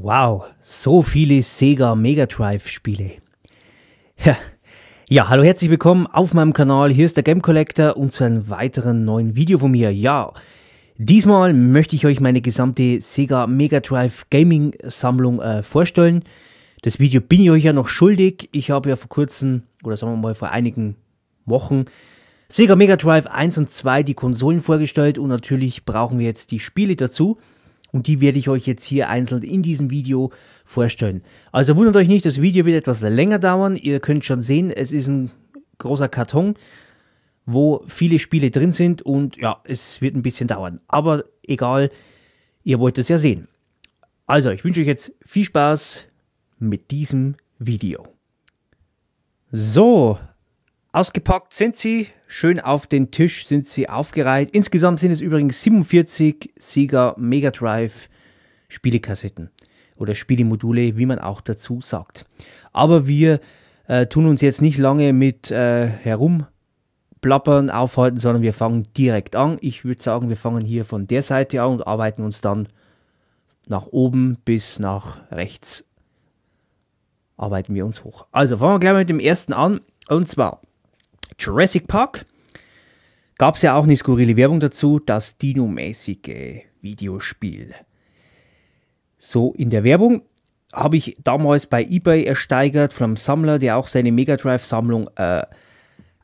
Wow, so viele Sega Mega Drive Spiele. Ja. ja, hallo, herzlich willkommen auf meinem Kanal. Hier ist der Game Collector und zu einem weiteren neuen Video von mir. Ja, Diesmal möchte ich euch meine gesamte Sega Mega Drive Gaming Sammlung äh, vorstellen. Das Video bin ich euch ja noch schuldig. Ich habe ja vor kurzem, oder sagen wir mal vor einigen Wochen, Sega Mega Drive 1 und 2 die Konsolen vorgestellt und natürlich brauchen wir jetzt die Spiele dazu. Und die werde ich euch jetzt hier einzeln in diesem Video vorstellen. Also wundert euch nicht, das Video wird etwas länger dauern. Ihr könnt schon sehen, es ist ein großer Karton wo viele Spiele drin sind und ja, es wird ein bisschen dauern. Aber egal, ihr wollt es ja sehen. Also, ich wünsche euch jetzt viel Spaß mit diesem Video. So, ausgepackt sind sie, schön auf den Tisch sind sie aufgereiht. Insgesamt sind es übrigens 47 Sieger Mega Drive Spielekassetten oder Spielemodule, wie man auch dazu sagt. Aber wir äh, tun uns jetzt nicht lange mit äh, herum Plappern aufhalten, sondern wir fangen direkt an. Ich würde sagen, wir fangen hier von der Seite an und arbeiten uns dann nach oben bis nach rechts. Arbeiten wir uns hoch. Also fangen wir gleich mal mit dem ersten an. Und zwar Jurassic Park. Gab es ja auch eine skurrile Werbung dazu, das Dino-mäßige Videospiel. So in der Werbung habe ich damals bei eBay ersteigert von einem Sammler, der auch seine Mega Drive-Sammlung äh,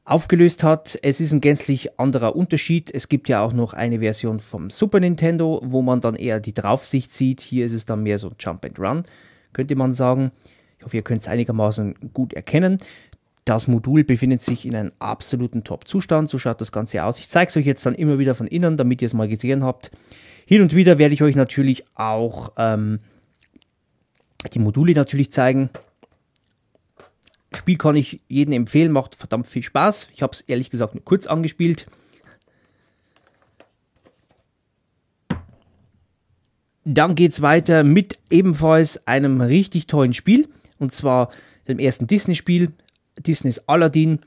aufgelöst hat. Es ist ein gänzlich anderer Unterschied. Es gibt ja auch noch eine Version vom Super Nintendo, wo man dann eher die Draufsicht sieht. Hier ist es dann mehr so Jump and Run, könnte man sagen. Ich hoffe, ihr könnt es einigermaßen gut erkennen. Das Modul befindet sich in einem absoluten Top-Zustand. So schaut das Ganze aus. Ich zeige es euch jetzt dann immer wieder von innen, damit ihr es mal gesehen habt. Hin und wieder werde ich euch natürlich auch ähm, die Module natürlich zeigen. Spiel kann ich jedem empfehlen, macht verdammt viel Spaß. Ich habe es ehrlich gesagt nur kurz angespielt. Dann geht es weiter mit ebenfalls einem richtig tollen Spiel. Und zwar dem ersten Disney-Spiel, Disney's Aladdin.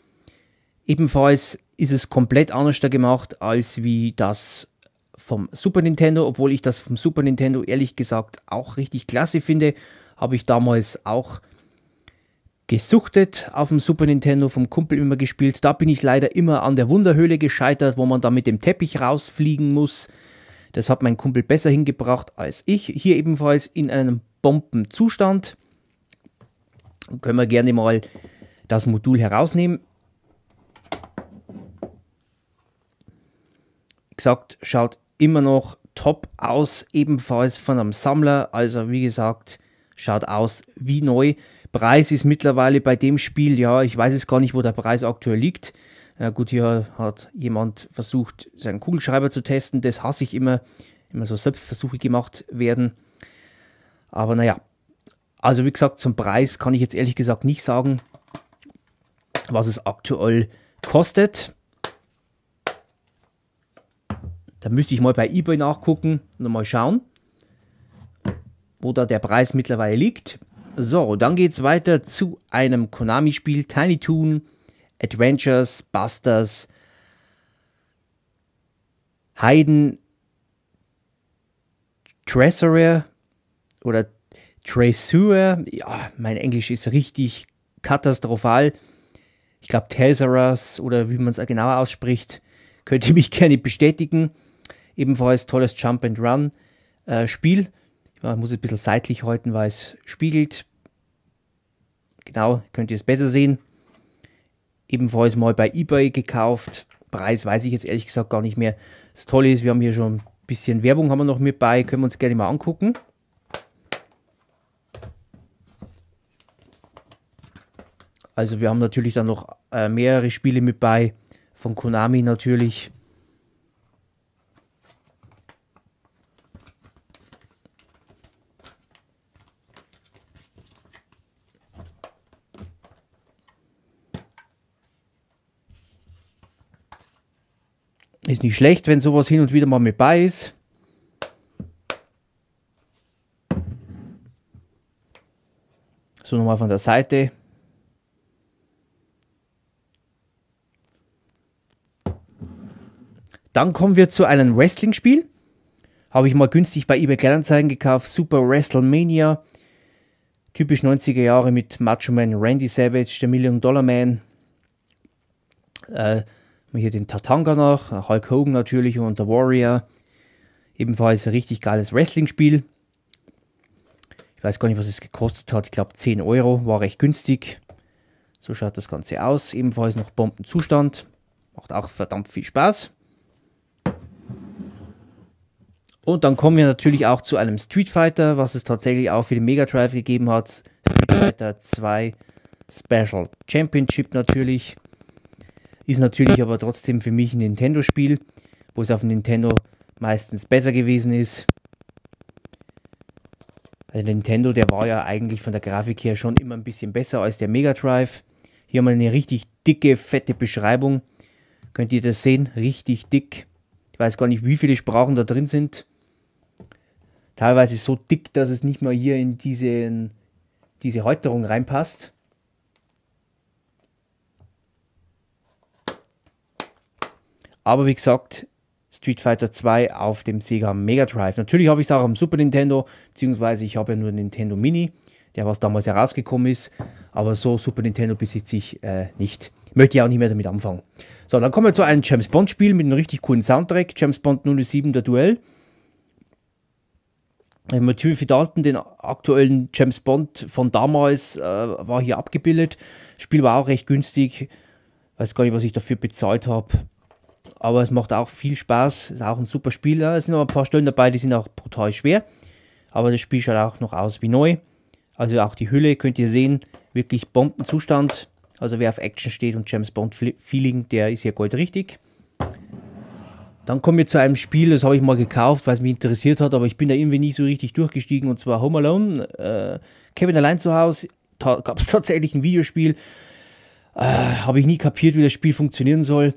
Ebenfalls ist es komplett anders gemacht als wie das vom Super Nintendo. Obwohl ich das vom Super Nintendo ehrlich gesagt auch richtig klasse finde, habe ich damals auch gesuchtet, auf dem Super Nintendo vom Kumpel immer gespielt. Da bin ich leider immer an der Wunderhöhle gescheitert, wo man da mit dem Teppich rausfliegen muss. Das hat mein Kumpel besser hingebracht als ich. Hier ebenfalls in einem Bombenzustand. Können wir gerne mal das Modul herausnehmen. Wie Gesagt, schaut immer noch top aus, ebenfalls von einem Sammler. Also wie gesagt, schaut aus wie neu. Preis ist mittlerweile bei dem Spiel, ja, ich weiß es gar nicht, wo der Preis aktuell liegt. Ja, gut, hier hat jemand versucht, seinen Kugelschreiber zu testen. Das hasse ich immer, immer so Selbstversuche gemacht werden. Aber naja, also wie gesagt, zum Preis kann ich jetzt ehrlich gesagt nicht sagen, was es aktuell kostet. Da müsste ich mal bei eBay nachgucken und mal schauen, wo da der Preis mittlerweile liegt. So, dann geht's weiter zu einem Konami-Spiel, Tiny Toon Adventures Busters Hayden Treasurer oder Treasurer. Ja, mein Englisch ist richtig katastrophal. Ich glaube, Tesseras oder wie man es genauer ausspricht, könnt ihr mich gerne bestätigen. Ebenfalls tolles Jump and Run äh, Spiel. ich muss ein bisschen seitlich halten, weil es spiegelt genau, könnt ihr es besser sehen. Ebenfalls mal bei eBay gekauft. Preis weiß ich jetzt ehrlich gesagt gar nicht mehr. Das Tolle ist, wir haben hier schon ein bisschen Werbung haben wir noch mit bei, können wir uns gerne mal angucken. Also wir haben natürlich dann noch äh, mehrere Spiele mit bei, von Konami natürlich. Ist nicht schlecht, wenn sowas hin und wieder mal mit bei ist. So nochmal von der Seite. Dann kommen wir zu einem Wrestling-Spiel. Habe ich mal günstig bei eBay Kleinanzeigen gekauft. Super WrestleMania. Typisch 90er Jahre mit Macho Man Randy Savage, der Million Dollar Man. Äh, hier den Tatanga nach, Hulk Hogan natürlich und der Warrior. Ebenfalls ein richtig geiles Wrestling-Spiel. Ich weiß gar nicht, was es gekostet hat. Ich glaube 10 Euro, war recht günstig. So schaut das Ganze aus. Ebenfalls noch Bombenzustand. Macht auch verdammt viel Spaß. Und dann kommen wir natürlich auch zu einem Street Fighter, was es tatsächlich auch für den Mega Drive gegeben hat. Street Fighter 2 Special Championship natürlich. Ist natürlich aber trotzdem für mich ein Nintendo-Spiel, wo es auf Nintendo meistens besser gewesen ist. Also Nintendo, der war ja eigentlich von der Grafik her schon immer ein bisschen besser als der Mega Drive. Hier haben wir eine richtig dicke, fette Beschreibung. Könnt ihr das sehen? Richtig dick. Ich weiß gar nicht, wie viele Sprachen da drin sind. Teilweise so dick, dass es nicht mal hier in diese, in diese Häuterung reinpasst. Aber wie gesagt, Street Fighter 2 auf dem Sega Mega Drive. Natürlich habe ich es auch am Super Nintendo, beziehungsweise ich habe ja nur Nintendo Mini, der was damals herausgekommen ist. Aber so Super Nintendo besitze ich äh, nicht. Möchte ja auch nicht mehr damit anfangen. So, dann kommen wir zu einem James Bond Spiel mit einem richtig coolen Soundtrack. James Bond 07, der Duell. Timothy äh, Dalton, den aktuellen James Bond von damals, äh, war hier abgebildet. Das Spiel war auch recht günstig. Weiß gar nicht, was ich dafür bezahlt habe aber es macht auch viel Spaß, ist auch ein super Spieler. Es sind noch ein paar Stellen dabei, die sind auch brutal schwer, aber das Spiel schaut auch noch aus wie neu. Also auch die Hülle könnt ihr sehen, wirklich Bombenzustand. Also wer auf Action steht und James Bond Feeling, der ist hier goldrichtig. Dann kommen wir zu einem Spiel, das habe ich mal gekauft, weil es mich interessiert hat, aber ich bin da irgendwie nie so richtig durchgestiegen und zwar Home Alone. Äh, Kevin allein zu Hause Da gab es tatsächlich ein Videospiel. Äh, habe ich nie kapiert, wie das Spiel funktionieren soll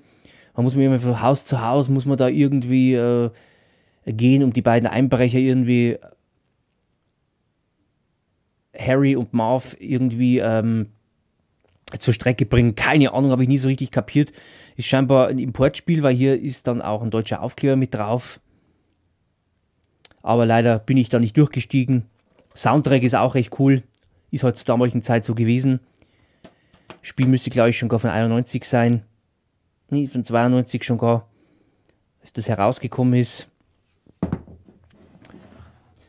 man muss mir immer von Haus zu Haus, muss man da irgendwie äh, gehen, um die beiden Einbrecher irgendwie, Harry und Marv irgendwie ähm, zur Strecke bringen. Keine Ahnung, habe ich nie so richtig kapiert. Ist scheinbar ein Importspiel, weil hier ist dann auch ein deutscher Aufkleber mit drauf. Aber leider bin ich da nicht durchgestiegen. Soundtrack ist auch recht cool. Ist halt zur damaligen Zeit so gewesen. Spiel müsste, glaube ich, schon gar von 91 sein nie von 92 schon gar, dass das herausgekommen ist.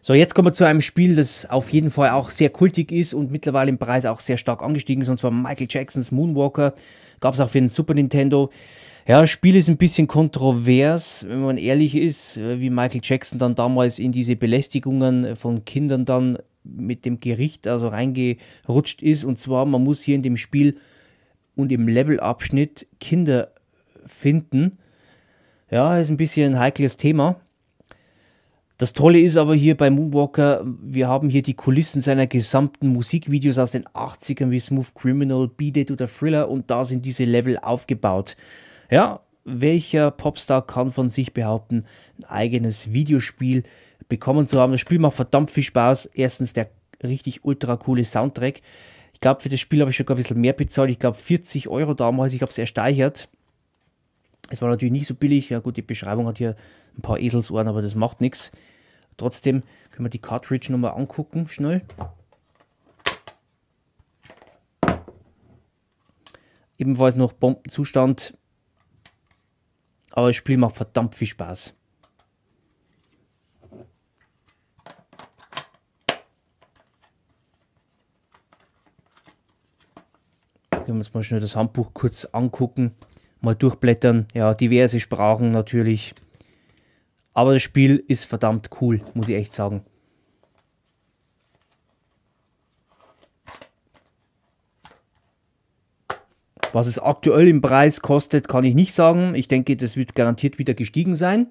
So, jetzt kommen wir zu einem Spiel, das auf jeden Fall auch sehr kultig ist und mittlerweile im Preis auch sehr stark angestiegen ist, und zwar Michael Jacksons Moonwalker. Gab es auch für den Super Nintendo. Ja, das Spiel ist ein bisschen kontrovers, wenn man ehrlich ist, wie Michael Jackson dann damals in diese Belästigungen von Kindern dann mit dem Gericht also reingerutscht ist. Und zwar, man muss hier in dem Spiel und im Levelabschnitt Kinder finden. Ja, ist ein bisschen ein heikles Thema. Das Tolle ist aber hier bei Moonwalker, wir haben hier die Kulissen seiner gesamten Musikvideos aus den 80ern wie Smooth Criminal, Beat It oder Thriller und da sind diese Level aufgebaut. Ja, welcher Popstar kann von sich behaupten, ein eigenes Videospiel bekommen zu haben? Das Spiel macht verdammt viel Spaß. Erstens der richtig ultra coole Soundtrack. Ich glaube, für das Spiel habe ich schon ein bisschen mehr bezahlt. Ich glaube 40 Euro damals. Ich habe es ersteichert. Es war natürlich nicht so billig. Ja gut, die Beschreibung hat hier ein paar Eselsohren, aber das macht nichts. Trotzdem können wir die Cartridge nochmal angucken, schnell. Ebenfalls noch Bombenzustand. Aber das Spiel macht verdammt viel Spaß. Können wir uns mal schnell das Handbuch kurz angucken mal durchblättern. Ja, diverse Sprachen natürlich. Aber das Spiel ist verdammt cool, muss ich echt sagen. Was es aktuell im Preis kostet, kann ich nicht sagen. Ich denke, das wird garantiert wieder gestiegen sein.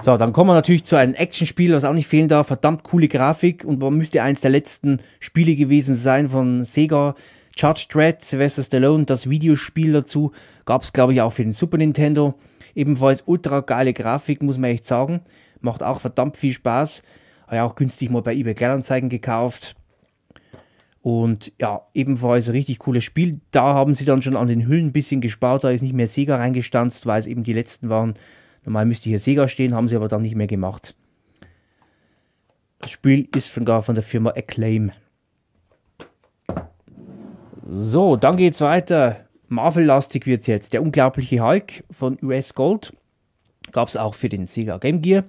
So, dann kommen wir natürlich zu einem Actionspiel, was auch nicht fehlen darf. Verdammt coole Grafik und man müsste eins der letzten Spiele gewesen sein von Sega, Judge Dredd, Sylvester Stallone, das Videospiel dazu gab es, glaube ich, auch für den Super Nintendo. Ebenfalls ultra geile Grafik, muss man echt sagen. Macht auch verdammt viel Spaß. Habe ja auch günstig mal bei eBay Kleinanzeigen gekauft. Und ja, ebenfalls ein richtig cooles Spiel. Da haben sie dann schon an den Hüllen ein bisschen gespart. Da ist nicht mehr Sega reingestanzt, weil es eben die letzten waren. Normal müsste hier Sega stehen, haben sie aber dann nicht mehr gemacht. Das Spiel ist von, gar von der Firma Acclaim. So, dann geht's weiter. Marvel-lastig wird's jetzt. Der unglaubliche Hulk von US Gold gab's auch für den Sega Game Gear.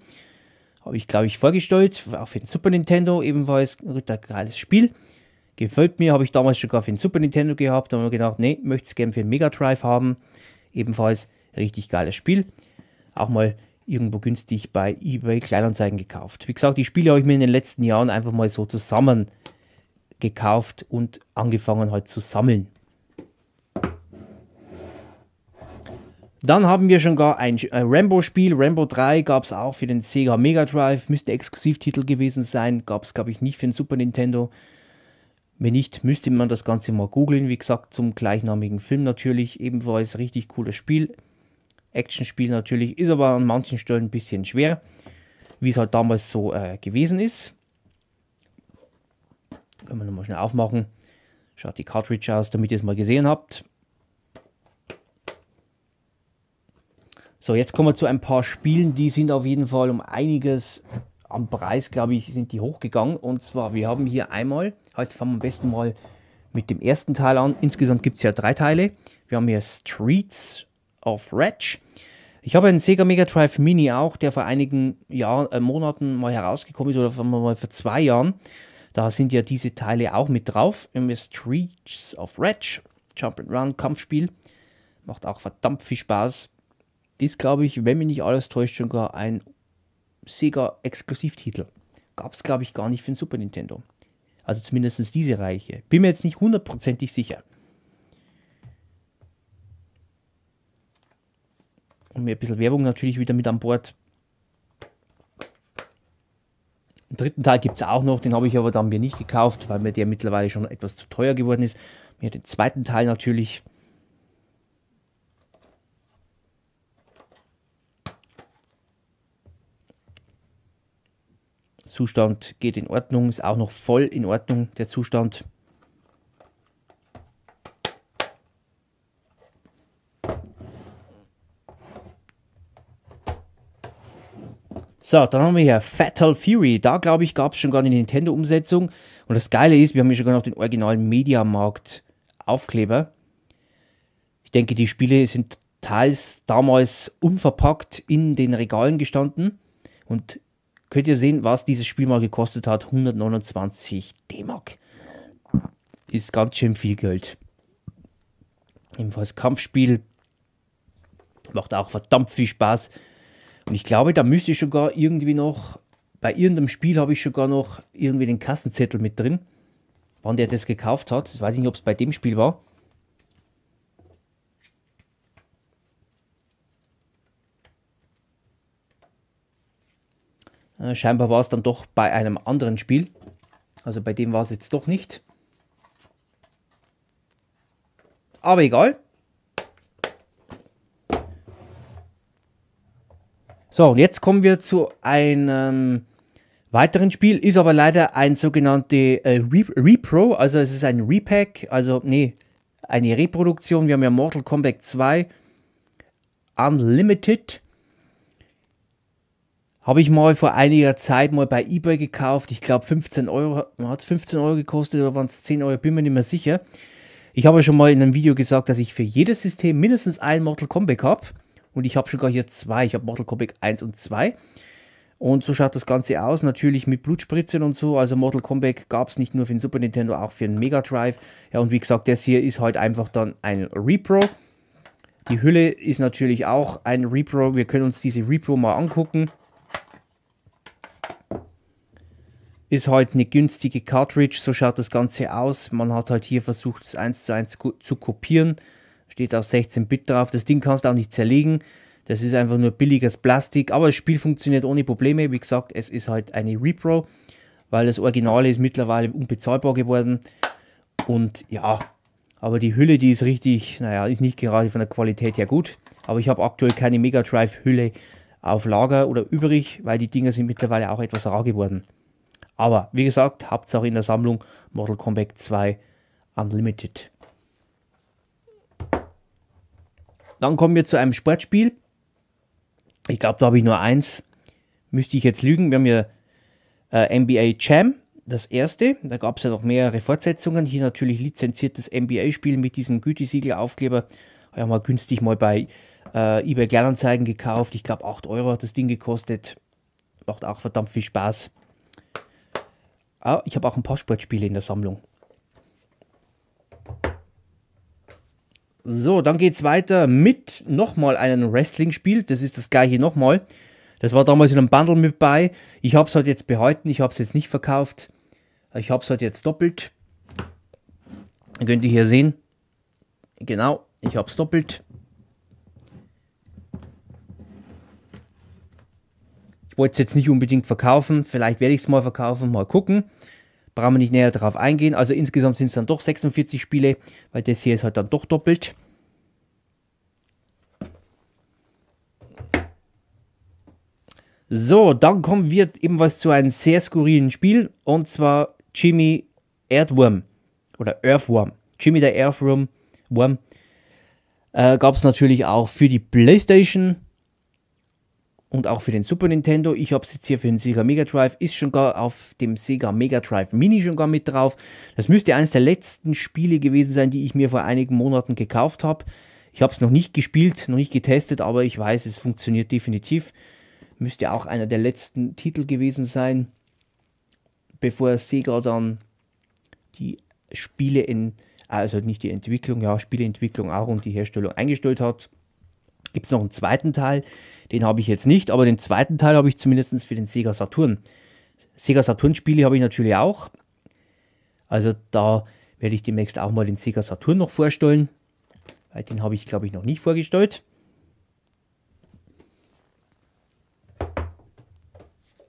Habe ich, glaube ich, vorgestellt. Auch für den Super Nintendo ebenfalls. Ein geiles Spiel. Gefällt mir, habe ich damals schon gar für den Super Nintendo gehabt. Da haben wir gedacht, nee, möchte es gerne für den Mega Drive haben. Ebenfalls richtig geiles Spiel. Auch mal irgendwo günstig bei eBay Kleinanzeigen gekauft. Wie gesagt, die Spiele habe ich mir in den letzten Jahren einfach mal so zusammen gekauft und angefangen halt zu sammeln. Dann haben wir schon gar ein äh, Rambo-Spiel. Rambo 3 gab es auch für den Sega Mega Drive. Müsste Exklusivtitel gewesen sein. Gab es, glaube ich, nicht für den Super Nintendo. Wenn nicht, müsste man das Ganze mal googeln. Wie gesagt, zum gleichnamigen Film natürlich. Ebenfalls richtig cooles Spiel. Actionspiel natürlich. Ist aber an manchen Stellen ein bisschen schwer. Wie es halt damals so äh, gewesen ist. Können wir nochmal schnell aufmachen. Schaut die Cartridge aus, damit ihr es mal gesehen habt. So, jetzt kommen wir zu ein paar Spielen, die sind auf jeden Fall um einiges am Preis, glaube ich, sind die hochgegangen. Und zwar, wir haben hier einmal, heute fangen wir am besten mal mit dem ersten Teil an. Insgesamt gibt es ja drei Teile. Wir haben hier Streets of Ratch. Ich habe einen Sega Mega Drive Mini auch, der vor einigen Jahr, äh, Monaten mal herausgekommen ist oder mal vor zwei Jahren. Da sind ja diese Teile auch mit drauf. Im Streets of Rage, Jump and Run, Kampfspiel. Macht auch verdammt viel Spaß. Ist, glaube ich, wenn mich nicht alles täuscht, schon gar ein Sega-Exklusivtitel. Gab es, glaube ich, gar nicht für den Super Nintendo. Also zumindest diese Reiche. Bin mir jetzt nicht hundertprozentig sicher. Und mir ein bisschen Werbung natürlich wieder mit an Bord. dritten Teil gibt es auch noch, den habe ich aber dann mir nicht gekauft, weil mir der mittlerweile schon etwas zu teuer geworden ist. Mir den zweiten Teil natürlich. Zustand geht in Ordnung, ist auch noch voll in Ordnung der Zustand. So, dann haben wir hier Fatal Fury. Da glaube ich, gab es schon gar eine Nintendo-Umsetzung. Und das Geile ist, wir haben hier sogar noch den originalen Mediamarkt-Aufkleber. Ich denke, die Spiele sind teils damals unverpackt in den Regalen gestanden. Und könnt ihr sehen, was dieses Spiel mal gekostet hat? 129 D-Mark. Ist ganz schön viel Geld. Ebenfalls Kampfspiel. Macht auch verdammt viel Spaß. Und ich glaube, da müsste ich schon gar irgendwie noch, bei irgendeinem Spiel habe ich schon gar noch irgendwie den Kassenzettel mit drin, wann der das gekauft hat. Ich weiß nicht, ob es bei dem Spiel war. Äh, scheinbar war es dann doch bei einem anderen Spiel. Also bei dem war es jetzt doch nicht. Aber egal. So, und jetzt kommen wir zu einem weiteren Spiel, ist aber leider ein sogenannte äh, Re Repro, also es ist ein Repack, also nee, eine Reproduktion. Wir haben ja Mortal Kombat 2 Unlimited. Habe ich mal vor einiger Zeit mal bei eBay gekauft. Ich glaube 15 Euro, hat es 15 Euro gekostet oder waren es 10 Euro, bin mir nicht mehr sicher. Ich habe ja schon mal in einem Video gesagt, dass ich für jedes System mindestens ein Mortal Kombat habe. Und ich habe sogar hier zwei. Ich habe Mortal Kombat 1 und 2. Und so schaut das Ganze aus, natürlich mit Blutspritzen und so. Also Mortal Kombat gab es nicht nur für den Super Nintendo, auch für den Mega Drive. Ja, und wie gesagt, das hier ist halt einfach dann ein Repro. Die Hülle ist natürlich auch ein Repro. Wir können uns diese Repro mal angucken. Ist halt eine günstige Cartridge, so schaut das Ganze aus. Man hat halt hier versucht, es eins zu eins zu kopieren steht auf 16-Bit drauf. Das Ding kannst du auch nicht zerlegen. Das ist einfach nur billiges Plastik, aber das Spiel funktioniert ohne Probleme. Wie gesagt, es ist halt eine Repro, weil das Originale ist mittlerweile unbezahlbar geworden. Und ja, aber die Hülle, die ist richtig, naja, ist nicht gerade von der Qualität her gut. Aber ich habe aktuell keine Mega Drive Hülle auf Lager oder übrig, weil die Dinger sind mittlerweile auch etwas rar geworden. Aber wie gesagt, Hauptsache in der Sammlung Model Combat 2 Unlimited. Dann kommen wir zu einem Sportspiel. Ich glaube, da habe ich nur eins. Müsste ich jetzt lügen. Wir haben ja äh, NBA Jam, das erste. Da gab es ja noch mehrere Fortsetzungen. Hier natürlich lizenziertes NBA-Spiel mit diesem Gütesiegel-Aufkleber. Habe ich mal günstig mal bei äh, eBay Kleinanzeigen gekauft. Ich glaube, 8 Euro hat das Ding gekostet. Macht auch verdammt viel Spaß. Ah, ich habe auch ein paar Sportspiele in der Sammlung. So, dann geht's weiter mit nochmal einem Wrestling-Spiel. Das ist das gleiche nochmal. Das war damals in einem Bundle mit bei. Ich habe es halt jetzt behalten. Ich habe es jetzt nicht verkauft. Ich habe es halt jetzt doppelt. Könnt ihr hier sehen. Genau, ich habe es doppelt. Ich wollte es jetzt nicht unbedingt verkaufen. Vielleicht werde ich es mal verkaufen. Mal gucken. Brauchen wir nicht näher darauf eingehen. Also insgesamt sind es dann doch 46 Spiele, weil das hier ist halt dann doch doppelt. So, dann kommen wir ebenfalls zu einem sehr skurrilen Spiel und zwar Jimmy Erdwurm oder Earthworm. Jimmy der Earthworm äh, gab es natürlich auch für die PlayStation und auch für den Super Nintendo. Ich habe es jetzt hier für den Sega Mega Drive, ist schon gar auf dem Sega Mega Drive Mini schon gar mit drauf. Das müsste eines der letzten Spiele gewesen sein, die ich mir vor einigen Monaten gekauft habe. Ich habe es noch nicht gespielt, noch nicht getestet, aber ich weiß, es funktioniert definitiv. Müsste auch einer der letzten Titel gewesen sein, bevor Sega dann die Spiele in, also nicht die Entwicklung, ja, Spieleentwicklung auch und die Herstellung eingestellt hat. Gibt es noch einen zweiten Teil, den habe ich jetzt nicht, aber den zweiten Teil habe ich zumindest für den Sega Saturn. Sega Saturn Spiele habe ich natürlich auch. Also da werde ich demnächst auch mal den Sega Saturn noch vorstellen. Weil den habe ich, glaube ich, noch nicht vorgestellt.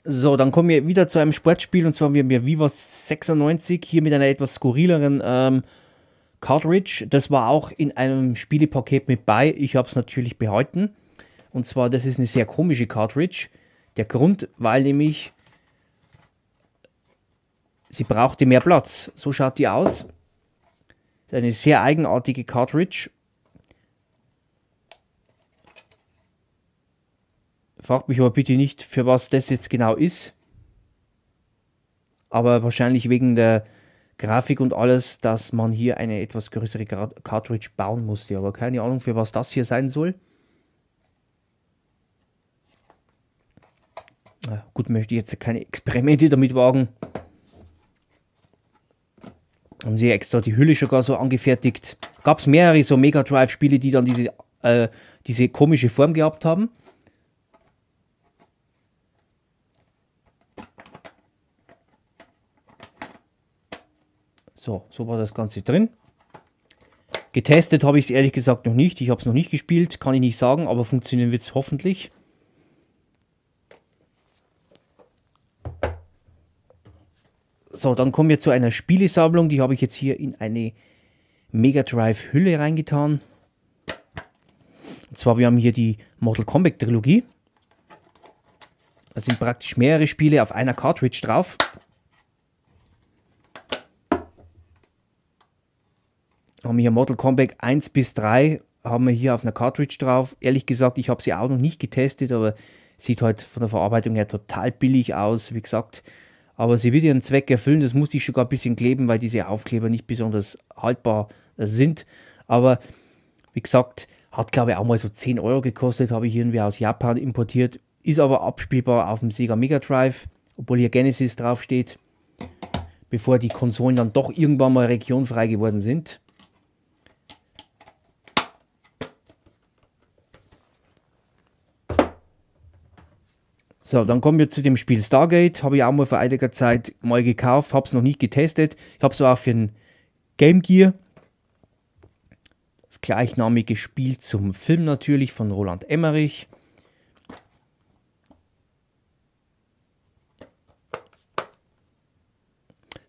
So, dann kommen wir wieder zu einem Sportspiel und zwar haben wir mir Viva 96 hier mit einer etwas skurrileren ähm, Cartridge. Das war auch in einem Spielepaket mit bei. Ich habe es natürlich behalten. Und zwar, das ist eine sehr komische Cartridge. Der Grund war nämlich, sie brauchte mehr Platz. So schaut die aus. ist eine sehr eigenartige Cartridge. Fragt mich aber bitte nicht, für was das jetzt genau ist. Aber wahrscheinlich wegen der Grafik und alles, dass man hier eine etwas größere Cartridge bauen musste. Aber keine Ahnung, für was das hier sein soll. Gut, möchte ich jetzt keine Experimente damit wagen. Haben sie extra die Hülle sogar so angefertigt. Gab es mehrere so Mega Drive-Spiele, die dann diese, äh, diese komische Form gehabt haben. So, so war das Ganze drin. Getestet habe ich es ehrlich gesagt noch nicht. Ich habe es noch nicht gespielt, kann ich nicht sagen, aber funktionieren wird es hoffentlich. So, dann kommen wir zu einer Spielesammlung. Die habe ich jetzt hier in eine Mega Drive Hülle reingetan. Und zwar, wir haben hier die Mortal Kombat Trilogie. Da sind praktisch mehrere Spiele auf einer Cartridge drauf. Haben wir hier Mortal Kombat 1 bis 3, haben wir hier auf einer Cartridge drauf. Ehrlich gesagt, ich habe sie auch noch nicht getestet, aber sieht halt von der Verarbeitung her total billig aus. Wie gesagt, aber sie wird ihren Zweck erfüllen. Das musste ich sogar ein bisschen kleben, weil diese Aufkleber nicht besonders haltbar sind. Aber wie gesagt, hat glaube ich auch mal so 10 Euro gekostet, habe ich irgendwie aus Japan importiert, ist aber abspielbar auf dem Sega Mega Drive, obwohl hier Genesis draufsteht, bevor die Konsolen dann doch irgendwann mal regionfrei geworden sind. So, dann kommen wir zu dem Spiel Stargate. Habe ich auch mal vor einiger Zeit mal gekauft, habe es noch nicht getestet. Ich habe es auch für ein Game Gear. Das gleichnamige Spiel zum Film natürlich von Roland Emmerich.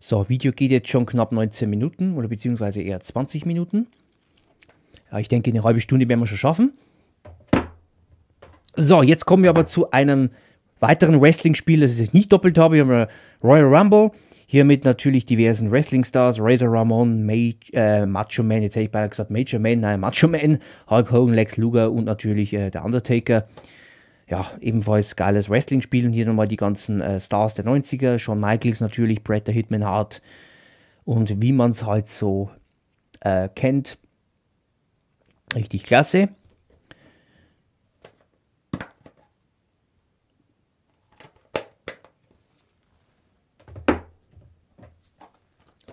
So, Video geht jetzt schon knapp 19 Minuten oder beziehungsweise eher 20 Minuten. Ja, ich denke, eine halbe Stunde werden wir schon schaffen. So, jetzt kommen wir aber zu einem weiteren Wrestling-Spiel, das ich nicht doppelt habe, haben wir Royal Rumble. Hiermit natürlich diversen Wrestling-Stars, Razor Ramon, Maj äh, Macho Man, jetzt hätte ich beinahe gesagt Major Man, nein, Macho Man, Hulk Hogan, Lex Luger und natürlich äh, der Undertaker. Ja, ebenfalls geiles Wrestling-Spiel und hier nochmal die ganzen äh, Stars der 90er, Shawn Michaels natürlich, Bret der Hitman Hart und wie man es halt so äh, kennt. Richtig klasse.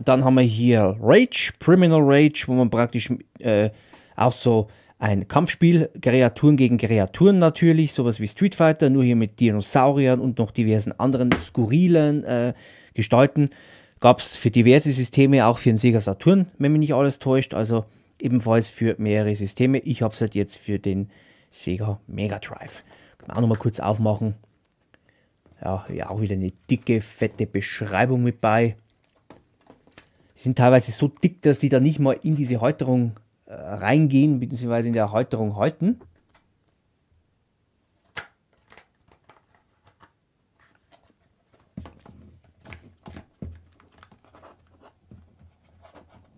Dann haben wir hier Rage, Criminal Rage, wo man praktisch äh, auch so ein Kampfspiel, Kreaturen gegen Kreaturen natürlich, sowas wie Street Fighter, nur hier mit Dinosauriern und noch diversen anderen skurrilen äh, Gestalten. Gab es für diverse Systeme, auch für den Sega Saturn, wenn mich nicht alles täuscht, also ebenfalls für mehrere Systeme. Ich habe es halt jetzt für den Sega Mega Drive. Können wir auch nochmal kurz aufmachen. Ja, ja, auch wieder eine dicke, fette Beschreibung mit bei. Die sind teilweise so dick, dass die da nicht mal in diese Häuterung äh, reingehen, beziehungsweise in der Häuterung häuten.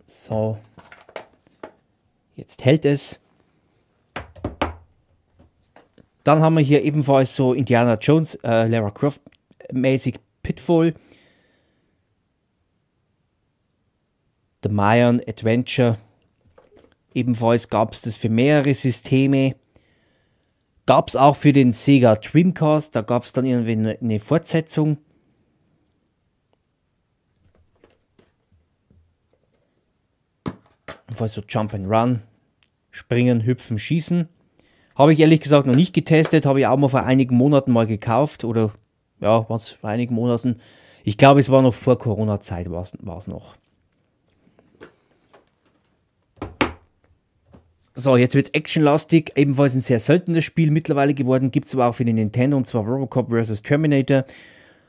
So, jetzt hält es. Dann haben wir hier ebenfalls so Indiana Jones, äh, Lara Croft mäßig Pitfall. The Mayan Adventure. Ebenfalls gab es das für mehrere Systeme. Gab es auch für den Sega Dreamcast, da gab es dann irgendwie eine Fortsetzung. Ebenfalls Jump and Run, Springen, Hüpfen, Schießen. Habe ich ehrlich gesagt noch nicht getestet, habe ich auch mal vor einigen Monaten mal gekauft oder ja, was vor einigen Monaten. Ich glaube, es war noch vor Corona-Zeit, war es noch. So, jetzt wird actionlastig, ebenfalls ein sehr seltenes Spiel mittlerweile geworden, gibt es aber auch für den Nintendo und zwar Robocop vs. Terminator.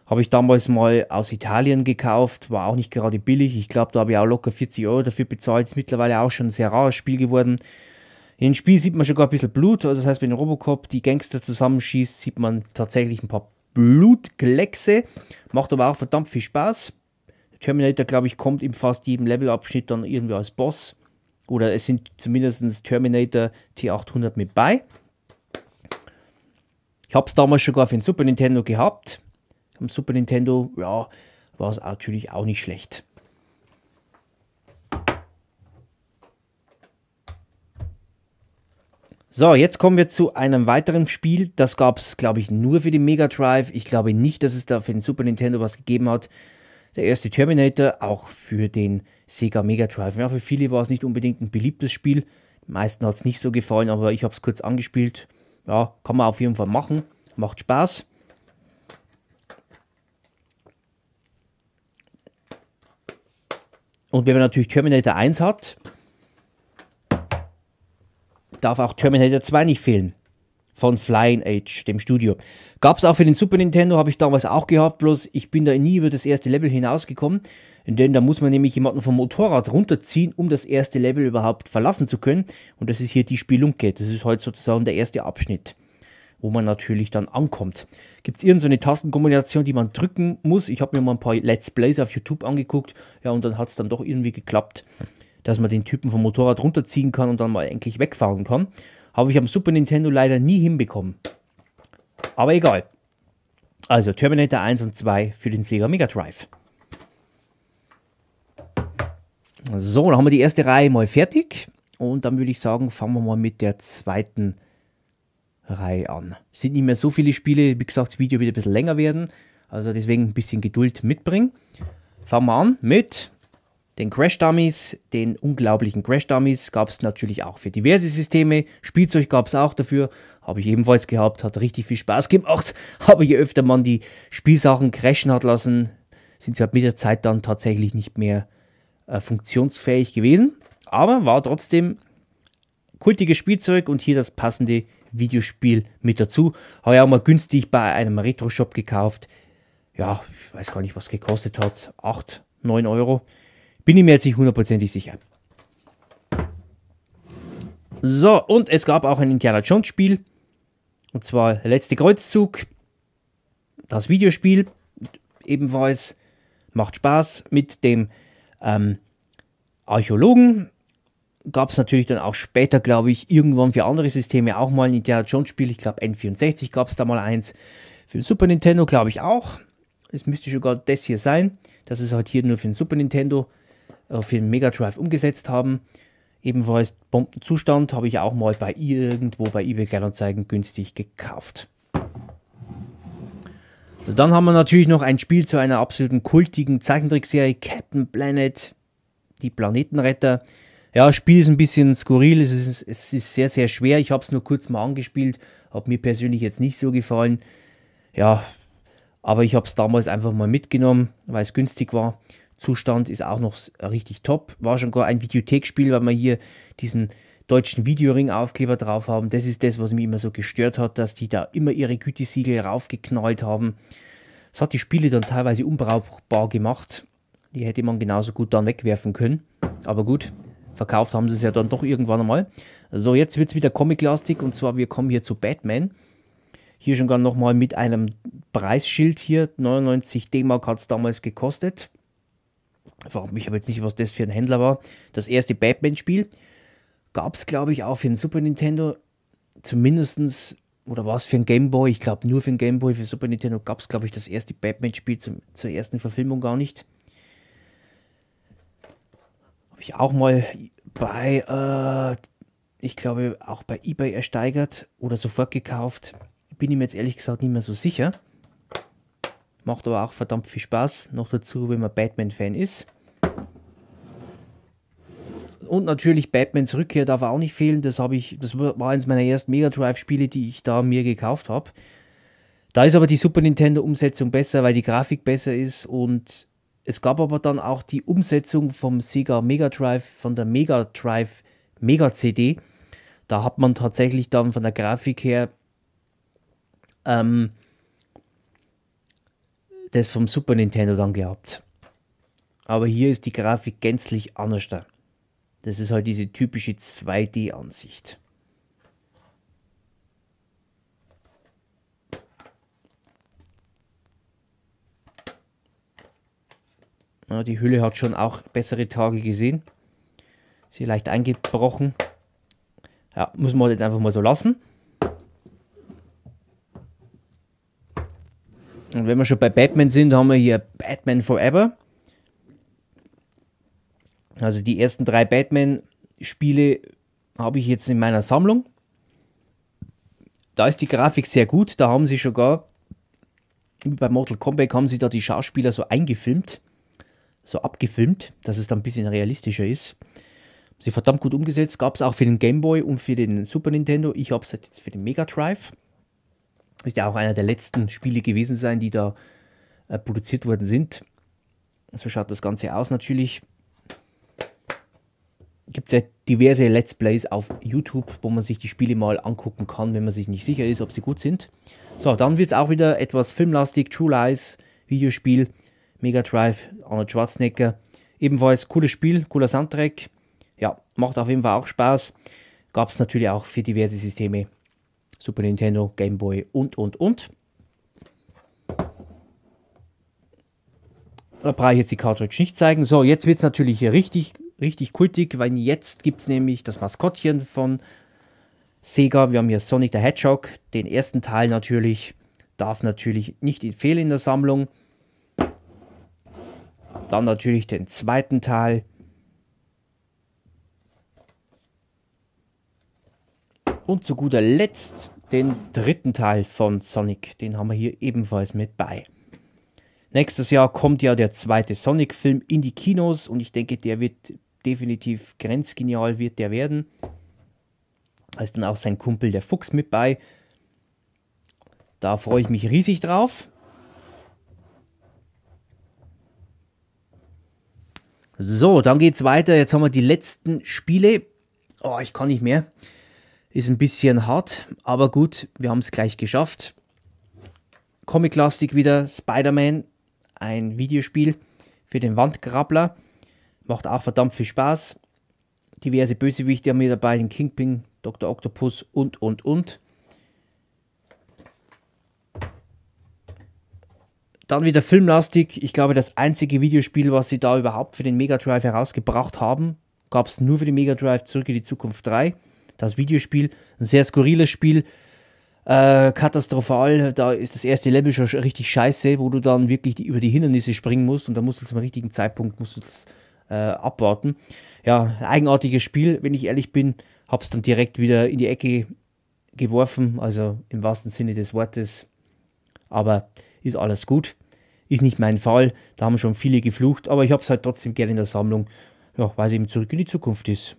Habe ich damals mal aus Italien gekauft, war auch nicht gerade billig. Ich glaube, da habe ich auch locker 40 Euro dafür bezahlt. Ist mittlerweile auch schon ein sehr rares Spiel geworden. In dem Spiel sieht man schon gar ein bisschen Blut, also das heißt, wenn Robocop die Gangster zusammenschießt, sieht man tatsächlich ein paar Blutgleckse. Macht aber auch verdammt viel Spaß. Terminator, glaube ich, kommt in fast jedem Levelabschnitt dann irgendwie als Boss. Oder es sind zumindest Terminator T800 mit bei. Ich habe es damals sogar für den Super Nintendo gehabt. Am Super Nintendo, ja, war es natürlich auch nicht schlecht. So, jetzt kommen wir zu einem weiteren Spiel. Das gab es, glaube ich, nur für den Mega Drive. Ich glaube nicht, dass es da für den Super Nintendo was gegeben hat der erste Terminator, auch für den Sega Mega Drive. Ja, für viele war es nicht unbedingt ein beliebtes Spiel. Den meisten hat es nicht so gefallen, aber ich habe es kurz angespielt. Ja, kann man auf jeden Fall machen. Macht Spaß. Und wenn man natürlich Terminator 1 hat, darf auch Terminator 2 nicht fehlen von Flying Age, dem Studio. Gab es auch für den Super Nintendo, habe ich damals auch gehabt, bloß ich bin da nie über das erste Level hinausgekommen, denn da muss man nämlich jemanden vom Motorrad runterziehen, um das erste Level überhaupt verlassen zu können. Und das ist hier die Spielunke, das ist heute sozusagen der erste Abschnitt wo man natürlich dann ankommt. Gibt es irgendeine Tastenkombination, die man drücken muss? Ich habe mir mal ein paar Let's Plays auf YouTube angeguckt, ja, und dann hat es dann doch irgendwie geklappt, dass man den Typen vom Motorrad runterziehen kann und dann mal endlich wegfahren kann. Habe ich am Super Nintendo leider nie hinbekommen. Aber egal. Also Terminator 1 und 2 für den Sega Mega Drive. So, dann haben wir die erste Reihe mal fertig. Und dann würde ich sagen, fangen wir mal mit der zweiten Reihe an. Es sind nicht mehr so viele Spiele. Wie gesagt, das Video wird ein bisschen länger werden. Also deswegen ein bisschen Geduld mitbringen. Fangen wir an mit den Crash Dummies, den unglaublichen Crash Dummies, gab es natürlich auch für diverse Systeme. Spielzeug gab es auch dafür. Habe ich ebenfalls gehabt, hat richtig viel Spaß gemacht. Aber je öfter man die Spielsachen crashen hat lassen, sind sie halt mit der Zeit dann tatsächlich nicht mehr äh, funktionsfähig gewesen. Aber war trotzdem kultiges Spielzeug und hier das passende Videospiel mit dazu. Habe ich auch mal günstig bei einem Retro-Shop gekauft. Ja, ich weiß gar nicht, was gekostet hat. 8, 9 Euro bin ich mir jetzt nicht hundertprozentig sicher. So, und es gab auch ein Indiana Jones Spiel. Und zwar Letzte Kreuzzug. Das Videospiel ebenfalls macht Spaß mit dem ähm, Archäologen. Gab es natürlich dann auch später, glaube ich, irgendwann für andere Systeme auch mal ein Indiana Jones Spiel. Ich glaube, N64 gab es da mal eins. Für den Super Nintendo, glaube ich, auch. Es müsste sogar das hier sein. Das ist halt hier nur für den Super Nintendo auf den Mega Drive umgesetzt haben. Ebenfalls Bombenzustand habe ich auch mal bei irgendwo bei eBay Kleinanzeigen günstig gekauft. Also dann haben wir natürlich noch ein Spiel zu einer absoluten kultigen Zeichentrickserie Captain Planet, die Planetenretter. Ja, das Spiel ist ein bisschen skurril, es ist, es ist sehr, sehr schwer. Ich habe es nur kurz mal angespielt, hat mir persönlich jetzt nicht so gefallen. Ja, aber ich habe es damals einfach mal mitgenommen, weil es günstig war. Zustand ist auch noch richtig top. War schon gar ein Videothekspiel, weil wir hier diesen deutschen Videoring-Aufkleber drauf haben. Das ist das, was mich immer so gestört hat, dass die da immer ihre Gütesiegel raufgeknallt haben. Das hat die Spiele dann teilweise unbrauchbar gemacht. Die hätte man genauso gut dann wegwerfen können. Aber gut, verkauft haben sie es ja dann doch irgendwann einmal. So, jetzt wird es wieder Comic-lastig und zwar wir kommen hier zu Batman. Hier schon gar nochmal mit einem Preisschild hier. 99 D-Mark hat es damals gekostet frag mich aber jetzt nicht, was das für ein Händler war. Das erste Batman-Spiel gab es, glaube ich, auch für den Super Nintendo. Zumindestens oder war es für den Game Boy? Ich glaube, nur für den Game Boy, für Super Nintendo gab es, glaube ich, das erste Batman-Spiel zur ersten Verfilmung gar nicht. Habe ich auch mal bei, äh, ich glaube, auch bei eBay ersteigert oder sofort gekauft. Bin ich mir jetzt ehrlich gesagt nicht mehr so sicher. Macht aber auch verdammt viel Spaß. Noch dazu, wenn man Batman-Fan ist. Und natürlich Batmans Rückkehr darf auch nicht fehlen. Das, ich, das war eines meiner ersten Mega Drive-Spiele, die ich da mir gekauft habe. Da ist aber die Super Nintendo-Umsetzung besser, weil die Grafik besser ist. Und es gab aber dann auch die Umsetzung vom Sega Mega Drive, von der Mega Drive Mega CD. Da hat man tatsächlich dann von der Grafik her ähm, das vom Super Nintendo dann gehabt. Aber hier ist die Grafik gänzlich anders da. Das ist halt diese typische 2D-Ansicht. Ja, die Hülle hat schon auch bessere Tage gesehen. Ist leicht eingebrochen. Ja, muss man halt jetzt einfach mal so lassen. Und wenn wir schon bei Batman sind, haben wir hier Batman Forever. Also die ersten drei Batman-Spiele habe ich jetzt in meiner Sammlung. Da ist die Grafik sehr gut. Da haben sie sogar, wie bei Mortal Kombat, haben sie da die Schauspieler so eingefilmt, so abgefilmt, dass es dann ein bisschen realistischer ist. Sie verdammt gut umgesetzt. Gab es auch für den Game Boy und für den Super Nintendo. Ich habe es halt jetzt für den Mega Drive ist ja auch einer der letzten Spiele gewesen sein, die da äh, produziert worden sind. So schaut das Ganze aus natürlich. Gibt es ja diverse Let's Plays auf YouTube, wo man sich die Spiele mal angucken kann, wenn man sich nicht sicher ist, ob sie gut sind. So, dann wird es auch wieder etwas filmlastig. True Lies, Videospiel, Mega Drive, Arnold Schwarzenegger. Ebenfalls cooles Spiel, cooler Soundtrack. Ja, macht auf jeden Fall auch Spaß. Gab es natürlich auch für diverse Systeme Super Nintendo, Game Boy und, und, und. Da brauche ich jetzt die Cartridge nicht zeigen. So, jetzt wird es natürlich hier richtig, richtig kultig, weil jetzt gibt es nämlich das Maskottchen von Sega. Wir haben hier Sonic the Hedgehog. Den ersten Teil natürlich darf natürlich nicht fehlen in der Sammlung. Dann natürlich den zweiten Teil. Und zu guter Letzt den dritten Teil von Sonic. Den haben wir hier ebenfalls mit bei. Nächstes Jahr kommt ja der zweite Sonic-Film in die Kinos und ich denke, der wird definitiv grenzgenial wird der werden. Da ist dann auch sein Kumpel der Fuchs mit bei. Da freue ich mich riesig drauf. So, dann geht's weiter. Jetzt haben wir die letzten Spiele. Oh, ich kann nicht mehr. Ist ein bisschen hart, aber gut, wir haben es gleich geschafft. comic Comiclastik wieder, Spider-Man, ein Videospiel für den Wandgrabbler. Macht auch verdammt viel Spaß. Diverse Bösewichte haben wir dabei, den Kingpin, Dr. Octopus und, und, und. Dann wieder filmlastig. Ich glaube, das einzige Videospiel, was sie da überhaupt für den Mega Drive herausgebracht haben, gab es nur für den Mega Drive Zurück in die Zukunft 3 das Videospiel. Ein sehr skurriles Spiel. Äh, katastrophal, da ist das erste Level schon richtig scheiße, wo du dann wirklich die, über die Hindernisse springen musst und da musst du zum richtigen Zeitpunkt musst du das, äh, abwarten. Ja, eigenartiges Spiel, wenn ich ehrlich bin, hab's dann direkt wieder in die Ecke geworfen, also im wahrsten Sinne des Wortes. Aber ist alles gut. Ist nicht mein Fall, da haben schon viele geflucht, aber ich hab's halt trotzdem gerne in der Sammlung, ja, weil es eben zurück in die Zukunft ist.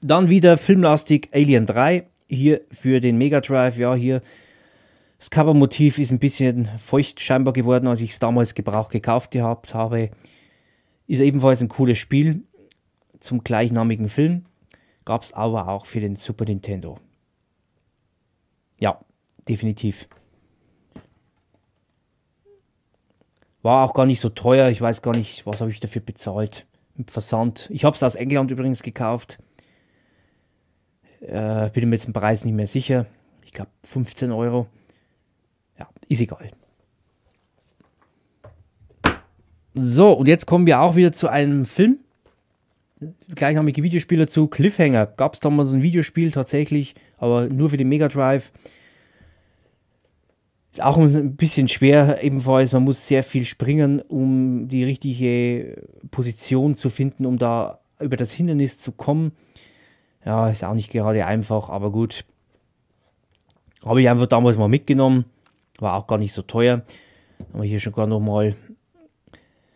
Dann wieder filmlastig Alien 3, hier für den Mega Drive, ja, hier. Das Covermotiv ist ein bisschen feucht scheinbar geworden, als ich es damals gebraucht gekauft gehabt habe. Ist ebenfalls ein cooles Spiel zum gleichnamigen Film. Gab es aber auch für den Super Nintendo. Ja, definitiv. War auch gar nicht so teuer. Ich weiß gar nicht, was habe ich dafür bezahlt. Versand. Ich habe es aus England übrigens gekauft. Äh, bin mir jetzt den Preis nicht mehr sicher. Ich glaube 15 Euro. Ja, ist egal. So, und jetzt kommen wir auch wieder zu einem Film. Gleichnamige Videospiele zu Cliffhanger. Gab es damals ein Videospiel tatsächlich, aber nur für den Mega Drive. Ist auch ein bisschen schwer ebenfalls. Man muss sehr viel springen, um die richtige Position zu finden, um da über das Hindernis zu kommen. Ja, ist auch nicht gerade einfach, aber gut. Habe ich einfach damals mal mitgenommen. War auch gar nicht so teuer. Aber hier schon gar nochmal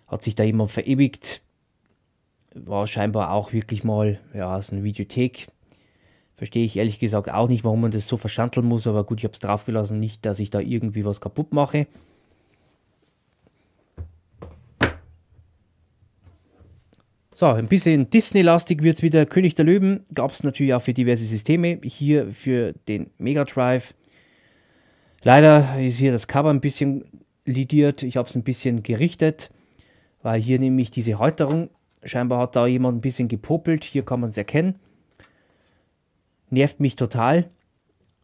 hat sich da jemand verewigt. War scheinbar auch wirklich mal, ja, aus einer Videothek. Verstehe ich ehrlich gesagt auch nicht, warum man das so verschanteln muss, aber gut, ich habe es draufgelassen, nicht, dass ich da irgendwie was kaputt mache. So, ein bisschen Disney-lastig wird es wieder. König der Löwen gab es natürlich auch für diverse Systeme. Hier für den Mega Drive. Leider ist hier das Cover ein bisschen lidiert. Ich habe es ein bisschen gerichtet, weil hier nämlich diese Häuterung, scheinbar hat da jemand ein bisschen gepopelt. Hier kann man es erkennen. Nervt mich total,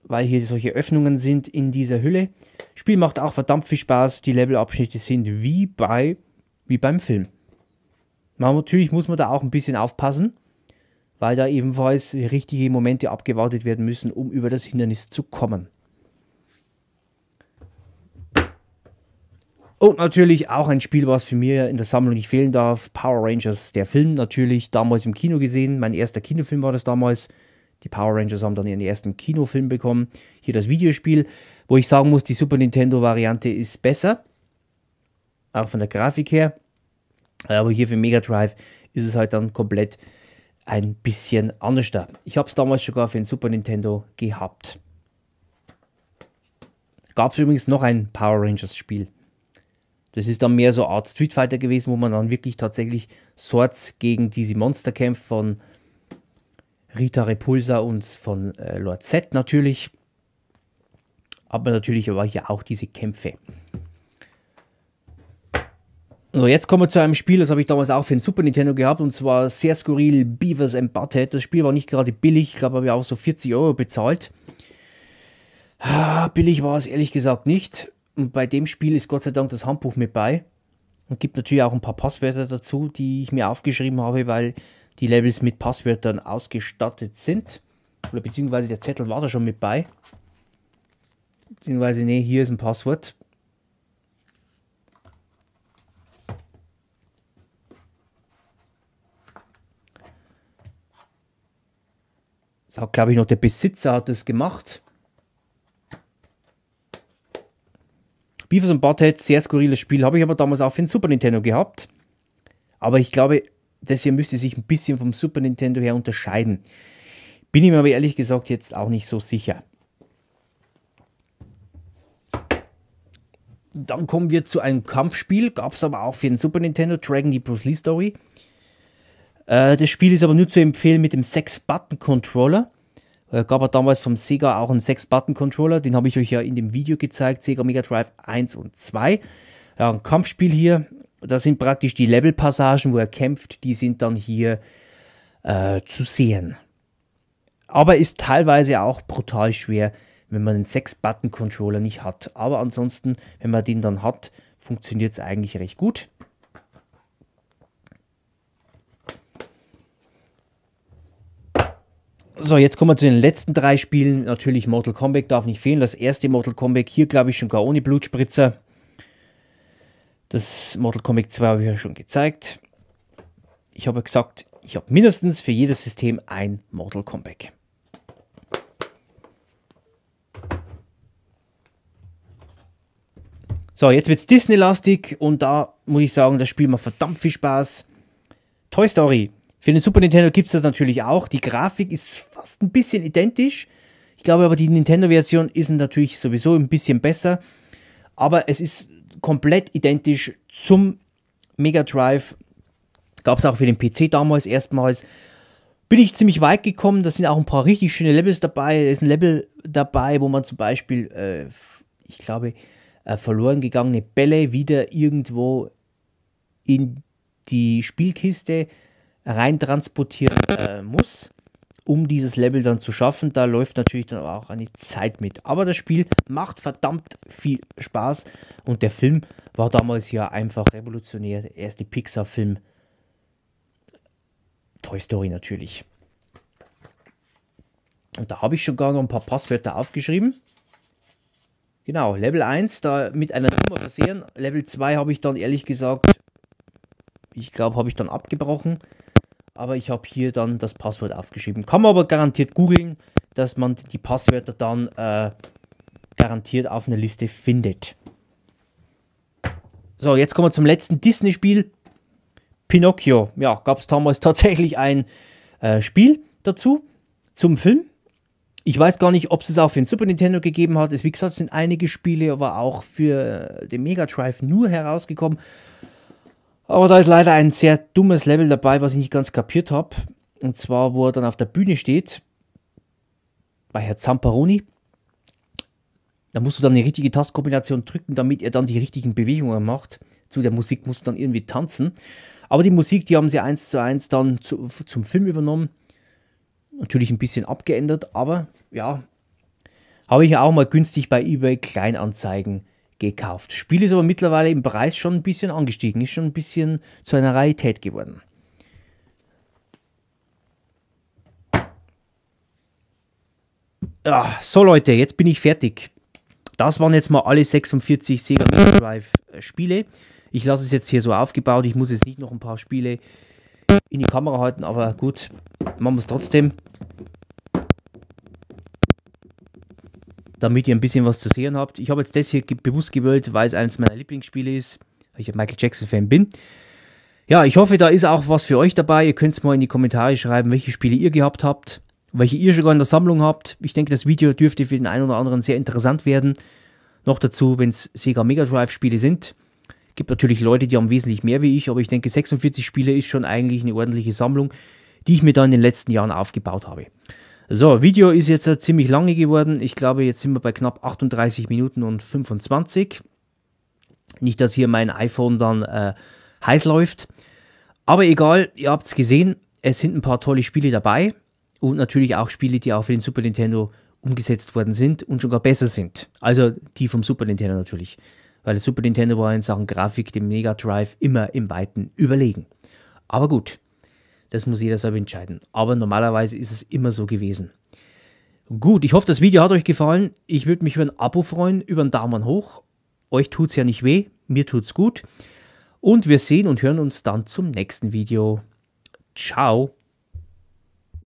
weil hier solche Öffnungen sind in dieser Hülle. Spiel macht auch verdammt viel Spaß. Die Levelabschnitte sind wie, bei, wie beim Film. Man, natürlich muss man da auch ein bisschen aufpassen, weil da ebenfalls richtige Momente abgewartet werden müssen, um über das Hindernis zu kommen. Und natürlich auch ein Spiel, was für mir in der Sammlung nicht fehlen darf. Power Rangers, der Film natürlich, damals im Kino gesehen. Mein erster Kinofilm war das damals. Die Power Rangers haben dann ihren ersten Kinofilm bekommen. Hier das Videospiel, wo ich sagen muss, die Super Nintendo-Variante ist besser. Auch von der Grafik her. Äh, aber hier für Mega Drive ist es halt dann komplett ein bisschen anders da. Ich habe es damals sogar für den Super Nintendo gehabt. Gab es übrigens noch ein Power Rangers Spiel. Das ist dann mehr so Art Street Fighter gewesen, wo man dann wirklich tatsächlich Swords gegen diese Monster kämpft von Rita Repulsa und von äh, Lord Z natürlich. Aber natürlich aber hier auch diese Kämpfe. So, jetzt kommen wir zu einem Spiel, das habe ich damals auch für den Super Nintendo gehabt, und zwar sehr skurril Beavers and Butthead. Das Spiel war nicht gerade billig, ich glaube, habe ich auch so 40 Euro bezahlt. Ah, billig war es ehrlich gesagt nicht. Und bei dem Spiel ist Gott sei Dank das Handbuch mit bei. Und gibt natürlich auch ein paar Passwörter dazu, die ich mir aufgeschrieben habe, weil die Levels mit Passwörtern ausgestattet sind. Oder beziehungsweise der Zettel war da schon mit bei. Beziehungsweise, nee, hier ist ein Passwort. glaube ich, noch der Besitzer hat das gemacht. Beavers und Butthead, sehr skurriles Spiel, habe ich aber damals auch für den Super Nintendo gehabt. Aber ich glaube, das hier müsste sich ein bisschen vom Super Nintendo her unterscheiden. Bin ich mir aber ehrlich gesagt jetzt auch nicht so sicher. Dann kommen wir zu einem Kampfspiel, gab es aber auch für den Super Nintendo, Dragon die Bruce Lee Story. Äh, das Spiel ist aber nur zu empfehlen mit dem 6-Button-Controller. Äh, gab er damals vom Sega auch einen 6-Button-Controller, den habe ich euch ja in dem Video gezeigt, Sega Mega Drive 1 und 2. Ja, ein Kampfspiel hier, da sind praktisch die Level-Passagen, wo er kämpft, die sind dann hier äh, zu sehen. Aber ist teilweise auch brutal schwer, wenn man einen 6-Button-Controller nicht hat. Aber ansonsten, wenn man den dann hat, funktioniert es eigentlich recht gut. So, jetzt kommen wir zu den letzten drei Spielen. Natürlich Mortal Kombat darf nicht fehlen. Das erste Mortal Kombat hier, glaube ich, schon gar ohne Blutspritzer. Das Mortal Kombat 2 habe ich ja schon gezeigt. Ich habe gesagt, ich habe mindestens für jedes System ein Mortal Kombat. So, jetzt wird es Disney-lastig und da muss ich sagen, das Spiel macht verdammt viel Spaß. Toy Story für den Super Nintendo gibt es das natürlich auch. Die Grafik ist fast ein bisschen identisch. Ich glaube aber, die Nintendo-Version ist natürlich sowieso ein bisschen besser. Aber es ist komplett identisch zum Mega Drive. Gab es auch für den PC damals erstmals. Bin ich ziemlich weit gekommen. Da sind auch ein paar richtig schöne Levels dabei. Da ist ein Level dabei, wo man zum Beispiel, äh, ich glaube, äh, verloren gegangene Bälle wieder irgendwo in die Spielkiste reintransportieren äh, muss, um dieses Level dann zu schaffen. Da läuft natürlich dann auch eine Zeit mit. Aber das Spiel macht verdammt viel Spaß und der Film war damals ja einfach revolutionär. Der erste Pixar-Film. Toy Story natürlich. Und da habe ich schon gar noch ein paar Passwörter aufgeschrieben. Genau, Level 1 da mit einer Nummer versehen. Level 2 habe ich dann ehrlich gesagt, ich glaube, habe ich dann abgebrochen aber ich habe hier dann das Passwort aufgeschrieben. Kann man aber garantiert googeln, dass man die Passwörter dann äh, garantiert auf einer Liste findet. So, jetzt kommen wir zum letzten Disney-Spiel. Pinocchio. Ja, gab es damals tatsächlich ein äh, Spiel dazu, zum Film. Ich weiß gar nicht, ob es es auch für den Super Nintendo gegeben hat. Es, wie gesagt, sind einige Spiele aber auch für äh, den Mega Drive nur herausgekommen. Aber da ist leider ein sehr dummes Level dabei, was ich nicht ganz kapiert habe. Und zwar, wo er dann auf der Bühne steht, bei Herr Zamparoni. Da musst du dann eine richtige Tastkombination drücken, damit er dann die richtigen Bewegungen macht. Zu der Musik musst du dann irgendwie tanzen. Aber die Musik, die haben sie eins zu eins dann zu, zum Film übernommen. Natürlich ein bisschen abgeändert, aber ja, habe ich ja auch mal günstig bei eBay Kleinanzeigen gekauft. Spiel ist aber mittlerweile im Preis schon ein bisschen angestiegen, ist schon ein bisschen zu einer Realität geworden. Ja, ah, so Leute, jetzt bin ich fertig. Das waren jetzt mal alle 46 Sega Mega Drive äh, Spiele. Ich lasse es jetzt hier so aufgebaut. Ich muss jetzt nicht noch ein paar Spiele in die Kamera halten, aber gut, machen wir es trotzdem. damit ihr ein bisschen was zu sehen habt. Ich habe jetzt das hier bewusst gewählt, weil es eines meiner Lieblingsspiele ist, weil ich ein Michael Jackson-Fan bin. Ja, ich hoffe, da ist auch was für euch dabei. Ihr könnt es mal in die Kommentare schreiben, welche Spiele ihr gehabt habt, welche ihr sogar in der Sammlung habt. Ich denke, das Video dürfte für den einen oder anderen sehr interessant werden. Noch dazu, wenn es Sega Mega Drive Spiele sind. Gibt natürlich Leute, die haben wesentlich mehr wie ich, aber ich denke, 46 Spiele ist schon eigentlich eine ordentliche Sammlung, die ich mir da in den letzten Jahren aufgebaut habe. So, Video ist jetzt äh, ziemlich lange geworden. Ich glaube, jetzt sind wir bei knapp 38 Minuten und 25. Nicht, dass hier mein iPhone dann äh, heiß läuft. Aber egal, ihr habt es gesehen. Es sind ein paar tolle Spiele dabei. Und natürlich auch Spiele, die auch für den Super Nintendo umgesetzt worden sind und sogar besser sind. Also die vom Super Nintendo natürlich. Weil der Super Nintendo war in Sachen Grafik dem Mega Drive immer im Weiten überlegen. Aber gut, das muss jeder selber entscheiden. Aber normalerweise ist es immer so gewesen. Gut, ich hoffe, das Video hat euch gefallen. Ich würde mich über ein Abo freuen, über einen Daumen hoch. Euch tut es ja nicht weh, mir tut es gut. Und wir sehen und hören uns dann zum nächsten Video. Ciao.